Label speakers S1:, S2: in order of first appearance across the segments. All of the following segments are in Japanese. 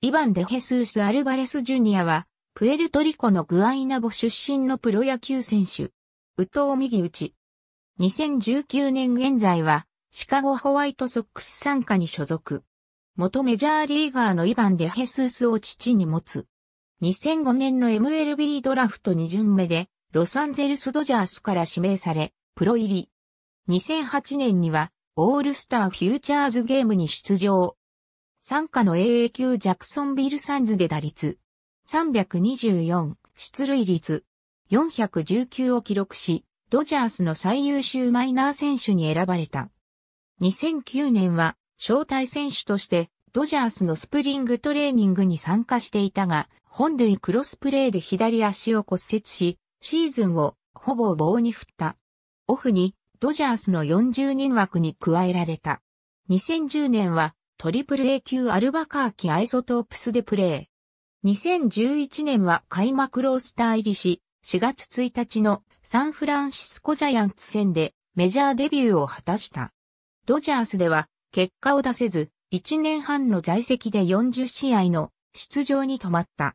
S1: イバン・デ・ヘスース・アルバレス・ジュニアは、プエルトリコのグアイナボ出身のプロ野球選手。ウトウ右打ち。2019年現在は、シカゴホワイトソックス参加に所属。元メジャーリーガーのイバン・デ・ヘスースを父に持つ。2005年の MLB ドラフト2巡目で、ロサンゼルス・ドジャースから指名され、プロ入り。2008年には、オールスター・フューチャーズゲームに出場。参加の AA 級ジャクソンビルサンズで打率324出塁率419を記録し、ドジャースの最優秀マイナー選手に選ばれた。2009年は招待選手としてドジャースのスプリングトレーニングに参加していたが、本塁クロスプレーで左足を骨折し、シーズンをほぼ棒に振った。オフにドジャースの40人枠に加えられた。2010年はトリプル A 級アルバカーキアイソトープスでプレー。2011年は開幕ロースター入りし、4月1日のサンフランシスコジャイアンツ戦でメジャーデビューを果たした。ドジャースでは結果を出せず、1年半の在籍で40試合の出場に止まった。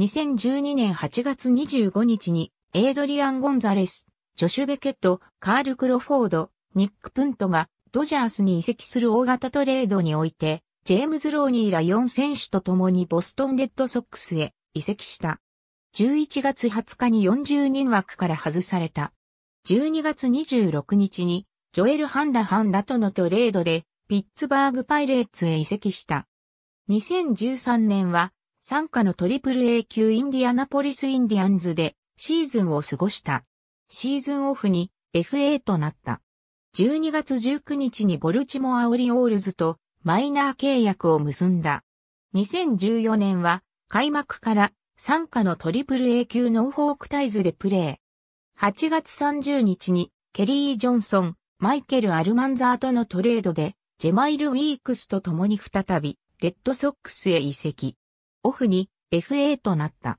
S1: 2012年8月25日にエイドリアン・ゴンザレス、ジョシュ・ベケット、カール・クロフォード、ニック・プントがドジャースに移籍する大型トレードにおいて、ジェームズ・ローニーら4選手と共にボストンレッドソックスへ移籍した。11月20日に40人枠から外された。12月26日に、ジョエル・ハンラ・ハンラとのトレードで、ピッツバーグ・パイレーツへ移籍した。2013年は、参加のトリプル A 級インディアナポリス・インディアンズでシーズンを過ごした。シーズンオフに FA となった。12月19日にボルチモアオリオールズとマイナー契約を結んだ。2014年は開幕から参加のトリプル A 級ノーフォークタイズでプレー。8月30日にケリー・ジョンソン、マイケル・アルマンザーとのトレードでジェマイル・ウィークスと共に再びレッドソックスへ移籍。オフに FA となった。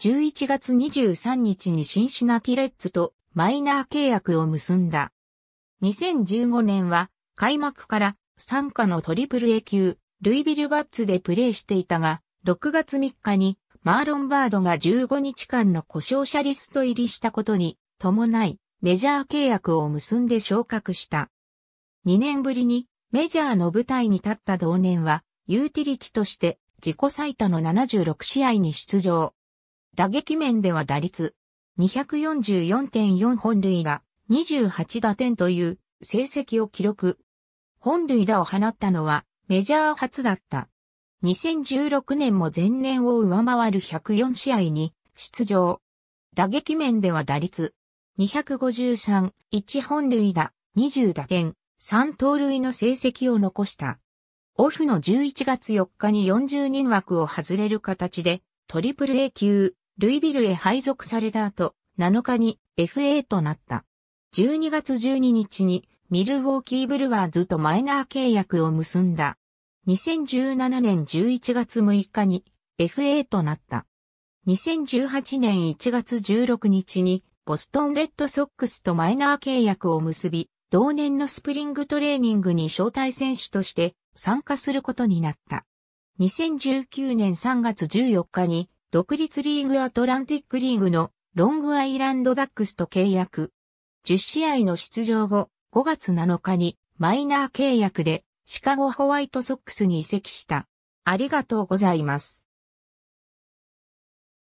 S1: 11月23日にシンシナティレッツとマイナー契約を結んだ。2015年は開幕から参加のトリプル A 級、ルイビルバッツでプレーしていたが、6月3日にマーロンバードが15日間の故障者リスト入りしたことに伴いメジャー契約を結んで昇格した。2年ぶりにメジャーの舞台に立った同年はユーティリティとして自己最多の76試合に出場。打撃面では打率244.4本塁打、28打点という成績を記録。本塁打を放ったのはメジャー初だった。2016年も前年を上回る104試合に出場。打撃面では打率253、1本塁打、20打点、3盗塁の成績を残した。オフの11月4日に40人枠を外れる形でトリプル A 級、ルイビルへ配属された後、7日に FA となった。12月12日にミルウォーキーブルワーズとマイナー契約を結んだ。2017年11月6日に FA となった。2018年1月16日にボストンレッドソックスとマイナー契約を結び、同年のスプリングトレーニングに招待選手として参加することになった。2019年3月14日に独立リーグアトランティックリーグのロングアイランドダックスと契約。10試合の出場後、5月7日にマイナー契約でシカゴホワイトソックスに移籍した。ありがとうございます。